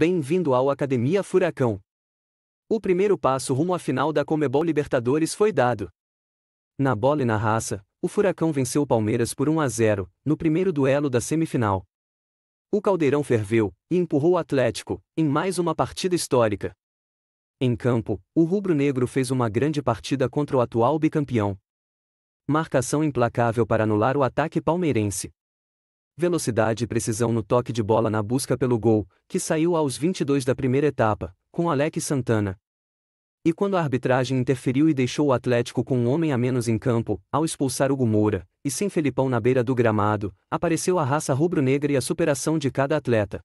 Bem-vindo ao Academia Furacão. O primeiro passo rumo à final da Comebol Libertadores foi dado. Na bola e na raça, o Furacão venceu o Palmeiras por 1 a 0, no primeiro duelo da semifinal. O Caldeirão ferveu e empurrou o Atlético, em mais uma partida histórica. Em campo, o rubro-negro fez uma grande partida contra o atual bicampeão. Marcação implacável para anular o ataque palmeirense velocidade e precisão no toque de bola na busca pelo gol, que saiu aos 22 da primeira etapa, com Alec Santana. E quando a arbitragem interferiu e deixou o Atlético com um homem a menos em campo, ao expulsar o Gumoura, e sem Felipão na beira do gramado, apareceu a raça rubro-negra e a superação de cada atleta.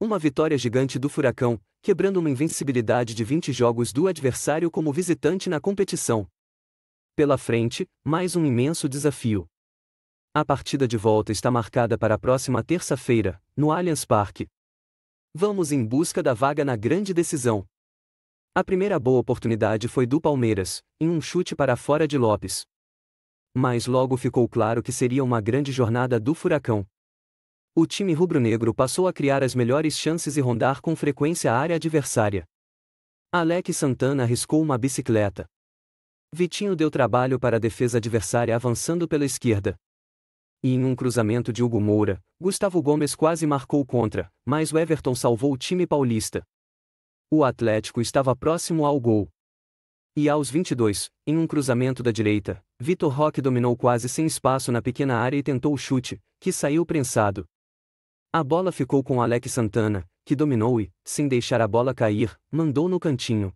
Uma vitória gigante do Furacão, quebrando uma invencibilidade de 20 jogos do adversário como visitante na competição. Pela frente, mais um imenso desafio. A partida de volta está marcada para a próxima terça-feira, no Allianz Parque. Vamos em busca da vaga na grande decisão. A primeira boa oportunidade foi do Palmeiras, em um chute para fora de Lopes. Mas logo ficou claro que seria uma grande jornada do Furacão. O time rubro-negro passou a criar as melhores chances e rondar com frequência a área adversária. Alex Santana arriscou uma bicicleta. Vitinho deu trabalho para a defesa adversária avançando pela esquerda, e em um cruzamento de Hugo Moura, Gustavo Gomes quase marcou contra, mas o Everton salvou o time paulista. O Atlético estava próximo ao gol. E aos 22, em um cruzamento da direita, Vitor Roque dominou quase sem espaço na pequena área e tentou o chute, que saiu prensado. A bola ficou com Alex Santana, que dominou e, sem deixar a bola cair, mandou no cantinho.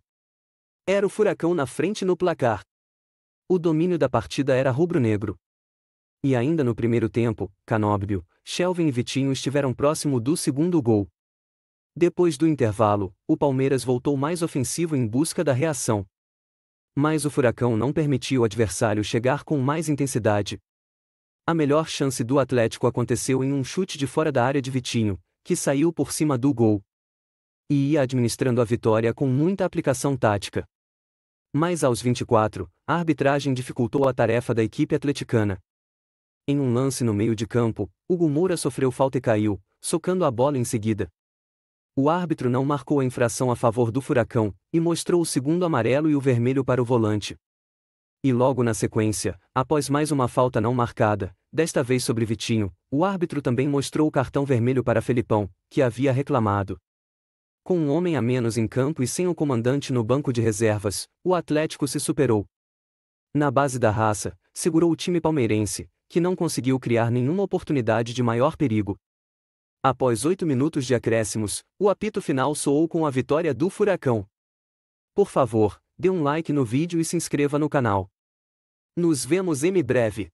Era o Furacão na frente no placar. O domínio da partida era rubro-negro. E ainda no primeiro tempo, Canóbio, Shelvin e Vitinho estiveram próximo do segundo gol. Depois do intervalo, o Palmeiras voltou mais ofensivo em busca da reação. Mas o Furacão não permitiu o adversário chegar com mais intensidade. A melhor chance do Atlético aconteceu em um chute de fora da área de Vitinho, que saiu por cima do gol. E ia administrando a vitória com muita aplicação tática. Mas aos 24, a arbitragem dificultou a tarefa da equipe atleticana. Em um lance no meio de campo, Hugo Moura sofreu falta e caiu, socando a bola em seguida. O árbitro não marcou a infração a favor do Furacão e mostrou o segundo amarelo e o vermelho para o volante. E logo na sequência, após mais uma falta não marcada, desta vez sobre Vitinho, o árbitro também mostrou o cartão vermelho para Felipão, que havia reclamado. Com um homem a menos em campo e sem o comandante no banco de reservas, o Atlético se superou. Na base da raça, segurou o time palmeirense, que não conseguiu criar nenhuma oportunidade de maior perigo. Após oito minutos de acréscimos, o apito final soou com a vitória do Furacão. Por favor, dê um like no vídeo e se inscreva no canal. Nos vemos em breve.